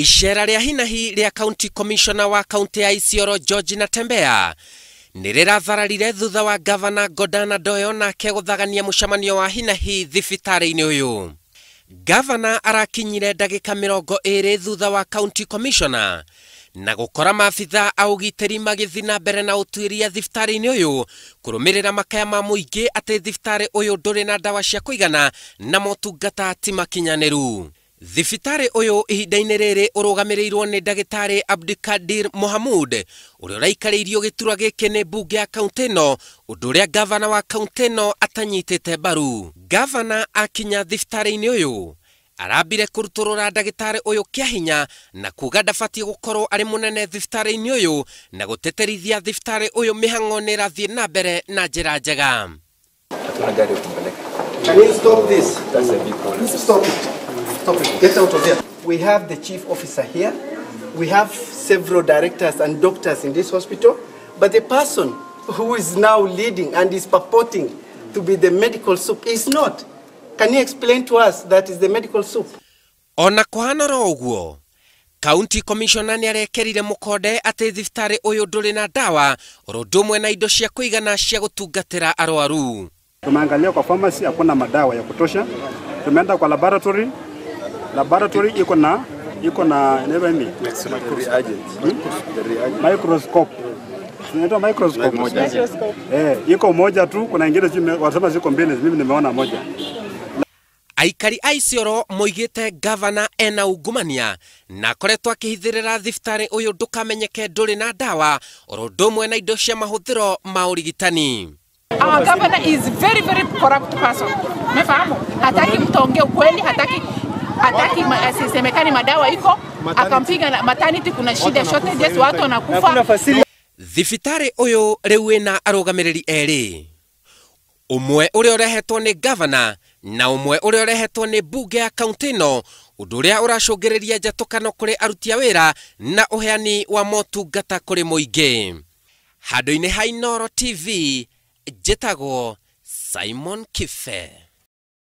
Icera rĩa hi rĩa kaunti komishona wa kaunti ya Isiolo George Natembeya nĩ rĩrathararire thutha wa gavana Godana Doyo nake gũthagania mũcemanio wa hi thibitarĩ-inĩ ũyũ. gavana arakinyire ndagĩka mĩrongo ĩrĩ thutha wa kaunti komishona na gũkora maabitha a ũgitĩri magĩthiĩ na mbere na ũtuĩria thibitarĩ-inĩ ũyũ kũrũmĩrĩra makaya ma mũingĩ atĩ thibitarĩ ũyũ ndũrĩ na ndawa cia kũigana na motungata ti makinyanĩru thibitarĩ å yå ihinda-inä rĩrĩ å rå abdikadir mohamud å rä a å raikarä gä tura gä kä nä mbunge ya kauntä no å ndå å ngavana wa kauntä no atanyitä te mbaru ngavana akinya thibitarĩ inä å yå arambire kurutũrũra ndagĩtarĩ ũyũ kĩa hinya na kuga ndabatiĩ gũkorwo arĩ mũnene thibitarĩ-inĩ ũyũ na gũteterithia thibitarĩ ũyũ mĩhang'o nĩ ĩrathiĩ na mbere na njĩra njega stop it. Get out of here. We have the chief officer here. We have several directors and doctors in this hospital. But the person who is now leading and is purporting to be the medical soup is not. Can you explain to us that is the medical soup? Ona kwanora uguo kaunti komishona nä arekerire må konde atä thibitarä å yå ndå rä na ndawa å ndå mwe na indo cia kå igana cia gå tungatä ra arwaru tumeangalia kwa pharmacy hakuna madawa ya kutosha tumeenda kwa laboratory Laboratory iko na iko na inaitwa nini? Hmm? Microscope. Inaitwa microscope. Microscope. Eh, iko moja tu, kuna ingine wasema ziko mbili, mimi nimeona moja. Aikari a Isiolo moigite gavana ena ungumania na akoretwo akihithirira thibitarĩ uyu ndũkamenyeke nduri na dawa oro ũndũ ũmwe na indo cia mahũthĩro ma ũrigitani. Our governor is very very corrupt person. Mefahamu? Hataki mtonge ukweli, hataki hataki ma, asisemekane eh, madawa iko akampiga na maternity, kuna shida shote shortages, watu wanakufa thibitari uyu riu ina arugamiriri eri umwe uria urehetwo ni gavana na umwe uria urehetwo ni mbunge ya kaunti ino undu uria uracungiriria njatukano kuri aruti a wira na uheani wa motungata kuri muingi handu-ini ha inoro tv njitagwo simon kife